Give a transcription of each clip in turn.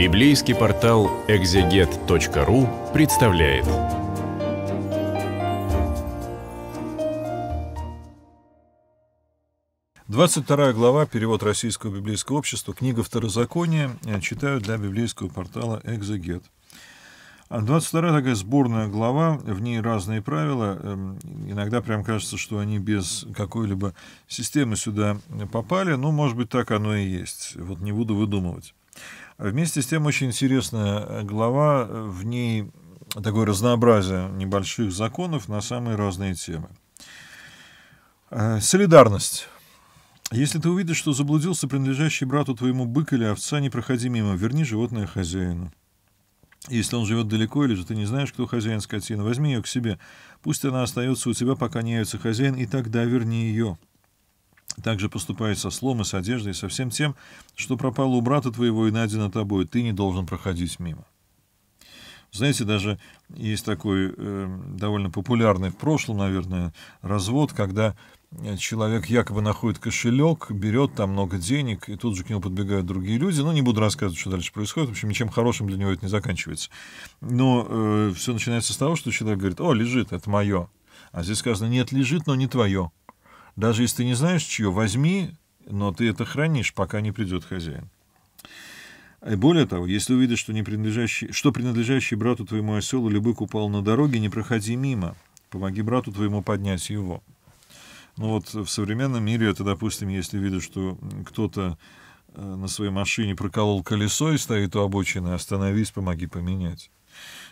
Библейский портал экзегет.ру представляет. Двадцать вторая глава, перевод Российского библейского общества, книга Второзакония, э, читаю для библейского портала «Экзегет». 22 а такая сборная глава, в ней разные правила. Эм, иногда прям кажется, что они без какой-либо системы сюда попали, но, может быть, так оно и есть. Вот не буду выдумывать. Вместе с тем очень интересная э, глава, э, в ней такое разнообразие небольших законов на самые разные темы. Э, солидарность. Если ты увидишь, что заблудился принадлежащий брату твоему бык или овца, не проходи мимо, верни животное хозяину. Если он живет далеко или же ты не знаешь, кто хозяин скотины, возьми ее к себе. Пусть она остается у тебя, пока не явится хозяин, и тогда верни ее также поступает со слом и с одеждой, и со всем тем, что пропало у брата твоего и найдено тобой, ты не должен проходить мимо. Знаете, даже есть такой э, довольно популярный в прошлом, наверное, развод, когда э, человек якобы находит кошелек, берет там много денег, и тут же к нему подбегают другие люди. Ну, не буду рассказывать, что дальше происходит. В общем, ничем хорошим для него это не заканчивается. Но э, все начинается с того, что человек говорит, о, лежит, это мое. А здесь сказано, нет, лежит, но не твое. Даже если ты не знаешь, чье, возьми, но ты это хранишь, пока не придет хозяин. И более того, если увидишь, что, не принадлежащий, что принадлежащий брату твоему осел или бык упал на дороге, не проходи мимо, помоги брату твоему поднять его. Ну вот в современном мире это, допустим, если видишь, что кто-то э, на своей машине проколол колесо и стоит у обочины, остановись, помоги поменять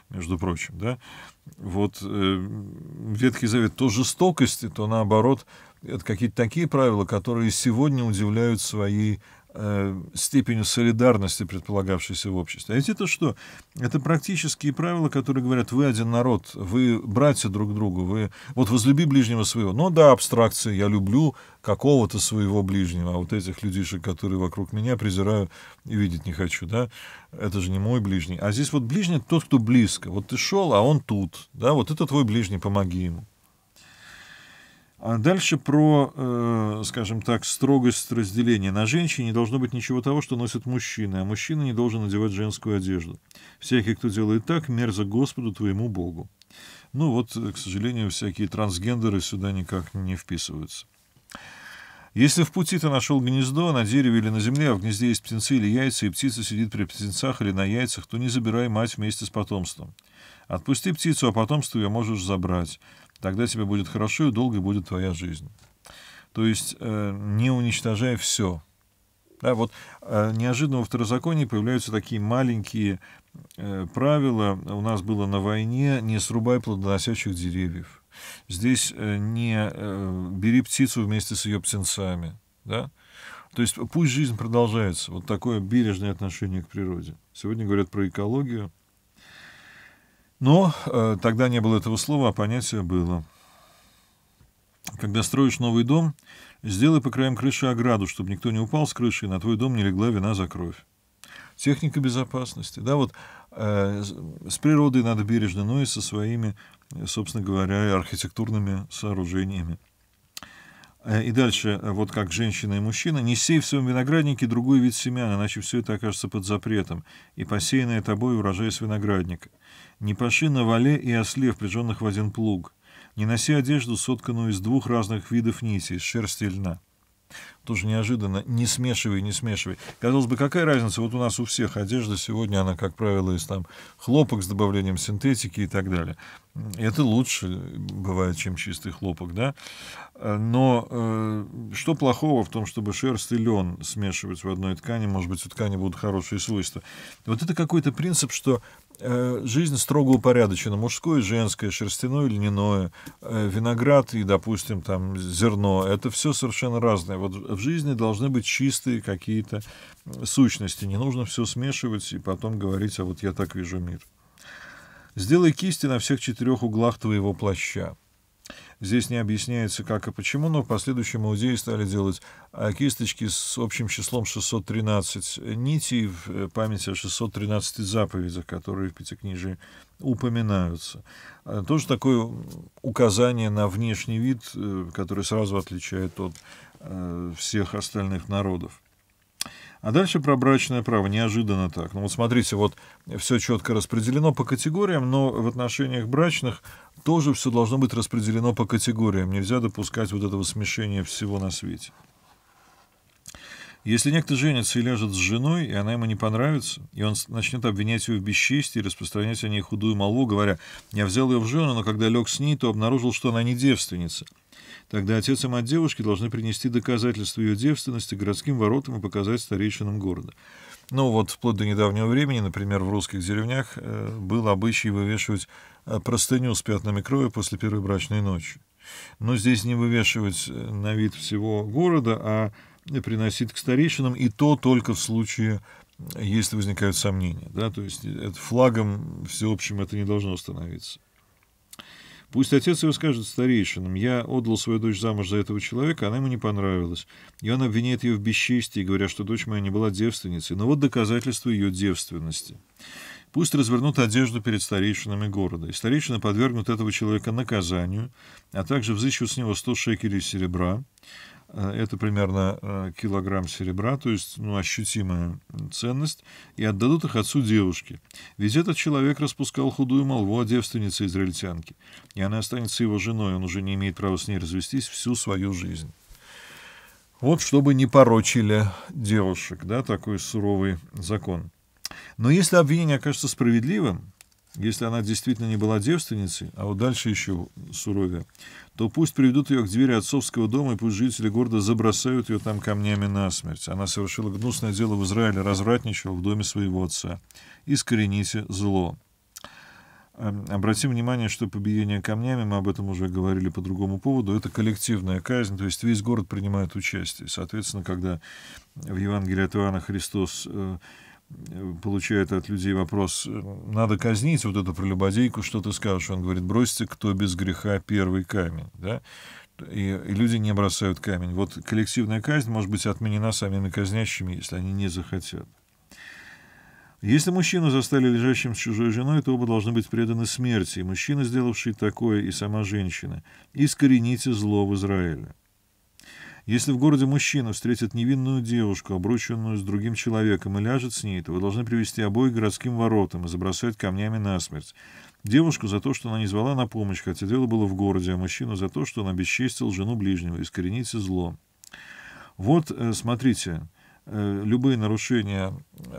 между прочим, да, вот э, Ветхий Завет, то жестокости, то наоборот, это какие-то такие правила, которые сегодня удивляют своей Э, степенью солидарности, предполагавшейся в обществе. А ведь это что? Это практические правила, которые говорят, вы один народ, вы братья друг другу, вы вот возлюби ближнего своего. Ну да, абстракция, я люблю какого-то своего ближнего, а вот этих людишек, которые вокруг меня, презираю и видеть не хочу, да, это же не мой ближний. А здесь вот ближний тот, кто близко. Вот ты шел, а он тут, да, вот это твой ближний, помоги ему. А дальше про, э, скажем так, строгость разделения. На женщине не должно быть ничего того, что носят мужчины, а мужчина не должен надевать женскую одежду. Всякий, кто делает так, мерзок Господу твоему Богу. Ну вот, э, к сожалению, всякие трансгендеры сюда никак не вписываются. Если в пути ты нашел гнездо на дереве или на земле, а в гнезде есть птенцы или яйца, и птица сидит при птенцах или на яйцах, то не забирай мать вместе с потомством. Отпусти птицу, а потомство ее можешь забрать. Тогда тебе будет хорошо и долго будет твоя жизнь. То есть э, не уничтожай все. Да, вот э, неожиданно во второзаконии появляются такие маленькие э, правила. У нас было на войне «не срубай плодоносящих деревьев». Здесь э, не э, «бери птицу вместе с ее птенцами». Да? То есть пусть жизнь продолжается. Вот такое бережное отношение к природе. Сегодня говорят про экологию. Но э, тогда не было этого слова, а понятие было. Когда строишь новый дом, сделай по краям крыши ограду, чтобы никто не упал с крыши, и на твой дом не легла вина за кровь. Техника безопасности. Да, вот э, с природой надо бережно, но и со своими, собственно говоря, архитектурными сооружениями. Э, и дальше, э, вот как женщина и мужчина, не сей в своем винограднике другой вид семян, иначе все это окажется под запретом, и посеянное тобой урожай с виноградника. Не паши на вале и осле, впряженных в один плуг. Не носи одежду, сотканную из двух разных видов нитей, шерсти и льна. Тоже неожиданно, не смешивай, не смешивай. Казалось бы, какая разница, вот у нас у всех одежда сегодня, она, как правило, из там хлопок с добавлением синтетики и так далее. Это лучше бывает, чем чистый хлопок, да? Э, но э, что плохого в том, чтобы шерсть и лен смешивать в одной ткани? Может быть, у ткани будут хорошие свойства. Вот это какой-то принцип, что Э, жизнь строго упорядочена. Мужское, женское, шерстяное, льняное, э, виноград и, допустим, там зерно. Это все совершенно разное. Вот в жизни должны быть чистые какие-то сущности. Не нужно все смешивать и потом говорить, а вот я так вижу мир. Сделай кисти на всех четырех углах твоего плаща. Здесь не объясняется, как и почему, но в последующем иудеи стали делать а, кисточки с общим числом 613 нитей в э, память о 613 заповедях, которые в Пятикнижии упоминаются. А, тоже такое указание на внешний вид, э, который сразу отличает от э, всех остальных народов. А дальше про брачное право. Неожиданно так. Ну вот смотрите, вот все четко распределено по категориям, но в отношениях брачных тоже все должно быть распределено по категориям. Нельзя допускать вот этого смешения всего на свете. Если некто женится и ляжет с женой, и она ему не понравится, и он начнет обвинять ее в бесчестии и распространять о ней худую молву, говоря, «Я взял ее в жену, но когда лег с ней, то обнаружил, что она не девственница». Тогда отец и мать девушки должны принести доказательства ее девственности городским воротам и показать старейшинам города. Ну вот, вплоть до недавнего времени, например, в русских деревнях э, был обычай вывешивать э, простыню с пятнами крови после первой брачной ночи. Но здесь не вывешивать э, на вид всего города, а приносить к старейшинам, и то только в случае если возникают сомнения. Да? То есть э, флагом всеобщим это не должно становиться. Пусть отец его скажет старейшинам, я отдал свою дочь замуж за этого человека, она ему не понравилась. И он обвиняет ее в бесчестии, говоря, что дочь моя не была девственницей. Но вот доказательство ее девственности. Пусть развернут одежду перед старейшинами города, и старейшины подвергнут этого человека наказанию, а также взыщут с него сто шекелей серебра, Э, это примерно э, килограмм серебра, то есть ну, ощутимая ценность, и отдадут их отцу девушки. Ведь этот человек распускал худую молву о девственнице израильтянке, и она останется его женой, он уже не имеет права с ней развестись всю свою жизнь. Вот чтобы не порочили девушек, да, такой суровый закон. Но если обвинение окажется справедливым, если она действительно не была девственницей, а вот дальше еще суровее, то пусть приведут ее к двери отцовского дома, и пусть жители города забросают ее там камнями насмерть. Она совершила гнусное дело в Израиле, развратничала в доме своего отца. Искорените зло. Эм, Обратим внимание, что побиение камнями, мы об этом уже говорили по другому поводу, это коллективная казнь, то есть весь город принимает участие. Соответственно, когда в Евангелии от Иоанна Христос э, получает от людей вопрос, э, надо казнить вот эту прелюбодейку, что ты скажешь? Он говорит, бросьте, кто без греха первый камень. Да? И, и люди не бросают камень. Вот коллективная казнь может быть отменена самими казнящими, если они не захотят. Если мужчину застали лежащим с чужой женой, то оба должны быть преданы смерти, и мужчина, сделавший такое, и сама женщина. Искорените зло в Израиле. Если в городе мужчина встретит невинную девушку, обрученную с другим человеком, и ляжет с ней, то вы должны привести обоих к городским воротам и забросать камнями насмерть. Девушку за то, что она не звала на помощь, хотя дело было в городе, а мужчину за то, что он обесчестил жену ближнего. Искорените зло. Вот, э, смотрите, э, любые нарушения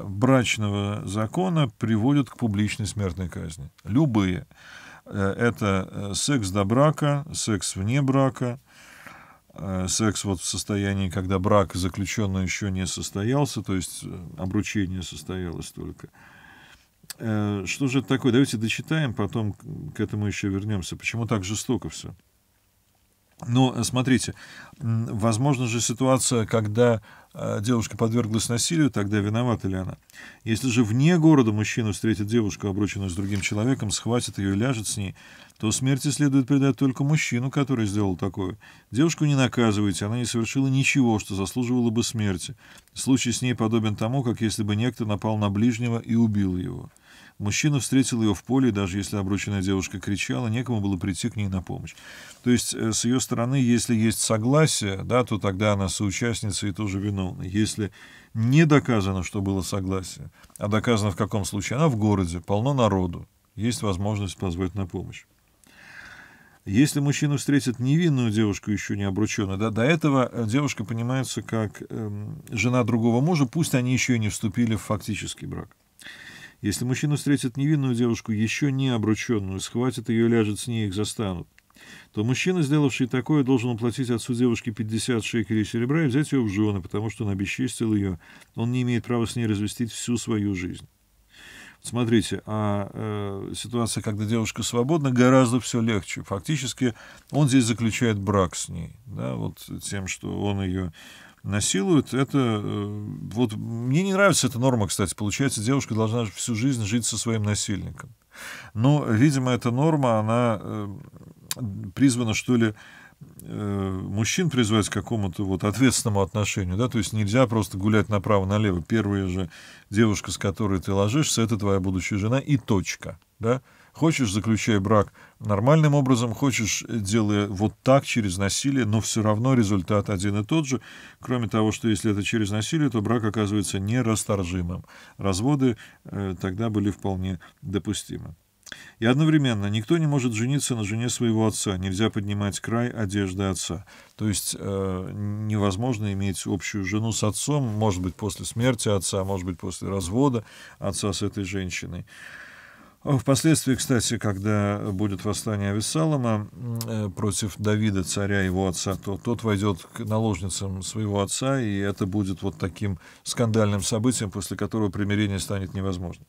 брачного закона приводят к публичной смертной казни. Любые. Э, это секс до брака, секс вне брака – Э, секс вот в состоянии, когда брак заключенный еще не состоялся, то есть э, обручение состоялось только. Э, что же это такое? Давайте дочитаем, потом к этому еще вернемся. Почему так жестоко все? Но э, смотрите, возможно же ситуация, когда э, девушка подверглась насилию, тогда виновата ли она? Если же вне города мужчина встретит девушку, обрученную с другим человеком, схватит ее и ляжет с ней, то смерти следует предать только мужчину, который сделал такое. Девушку не наказывайте, она не совершила ничего, что заслуживало бы смерти. Случай с ней подобен тому, как если бы некто напал на ближнего и убил его. Мужчина встретил ее в поле, даже если обрученная девушка кричала, некому было прийти к ней на помощь. То есть э, с ее стороны, если есть согласие, да, то тогда она соучастница и тоже виновна. Если не доказано, что было согласие, а доказано в каком случае, она в городе, полно народу, есть возможность позвать на помощь. Если мужчина встретит невинную девушку, еще не обрученную, да, до этого э, девушка понимается как э, жена другого мужа, пусть они еще и не вступили в фактический брак. Если мужчина встретит невинную девушку, еще не обрученную, схватит ее, ляжет с ней, их застанут, то мужчина, сделавший такое, должен уплатить отцу девушки 50 шекелей серебра и взять ее в жены, потому что он обесчестил ее. Он не имеет права с ней развестить всю свою жизнь. Смотрите, а э, ситуация, когда девушка свободна, гораздо все легче. Фактически он здесь заключает брак с ней, да, вот тем, что он ее насилуют, это... Э, вот мне не нравится эта норма, кстати. Получается, девушка должна всю жизнь жить со своим насильником. Но, видимо, эта норма, она э, призвана, что ли, э, мужчин призвать к какому-то вот ответственному отношению, да, то есть нельзя просто гулять направо-налево. Первая же девушка, с которой ты ложишься, это твоя будущая жена и точка, да, Хочешь, заключай брак нормальным образом, хочешь, делая вот так, через насилие, но все равно результат один и тот же. Кроме того, что если это через насилие, то брак оказывается нерасторжимым. Разводы э, тогда были вполне допустимы. И одновременно никто не может жениться на жене своего отца, нельзя поднимать край одежды отца. То есть э, невозможно иметь общую жену с отцом, может быть, после смерти отца, может быть, после развода отца с этой женщиной. А впоследствии, кстати, когда будет восстание Авессалома э, против Давида, царя его отца, то тот войдет к наложницам своего отца, и это будет вот таким скандальным событием, после которого примирение станет невозможным.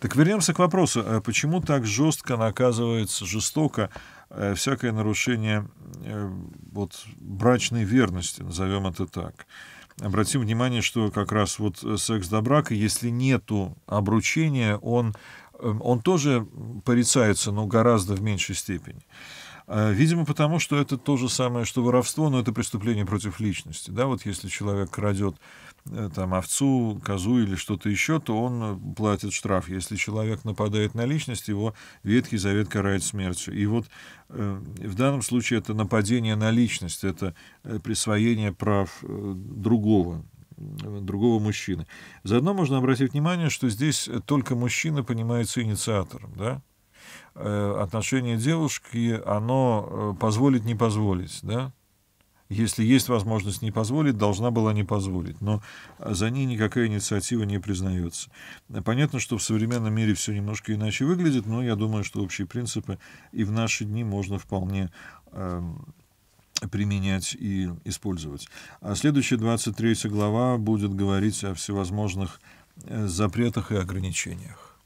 Так вернемся к вопросу, а почему так жестко наказывается, жестоко э, всякое нарушение э, вот, брачной верности, назовем это так обратим внимание, что как раз вот секс до брака, если нету обручения, он Эм, он тоже порицается, но гораздо в меньшей степени. А, видимо, потому что это то же самое, что воровство, но это преступление против личности. Да, вот если человек крадет э, там, овцу, козу или что-то еще, то он э, платит штраф. Если человек нападает на личность, его Ветхий Завет карает смертью. И вот э, в данном случае это нападение на личность, это э, присвоение прав другого другого мужчины. Заодно можно обратить внимание, что здесь только мужчина понимается инициатором, да? Э, отношение девушки, оно э, позволит не позволить, да? Если есть возможность не позволить, должна была не позволить. Но за ней никакая инициатива не признается. Понятно, что в современном мире все немножко иначе выглядит, но я думаю, что общие принципы и в наши дни можно вполне эм, применять и использовать. А следующая 23 глава будет говорить о всевозможных э, запретах и ограничениях.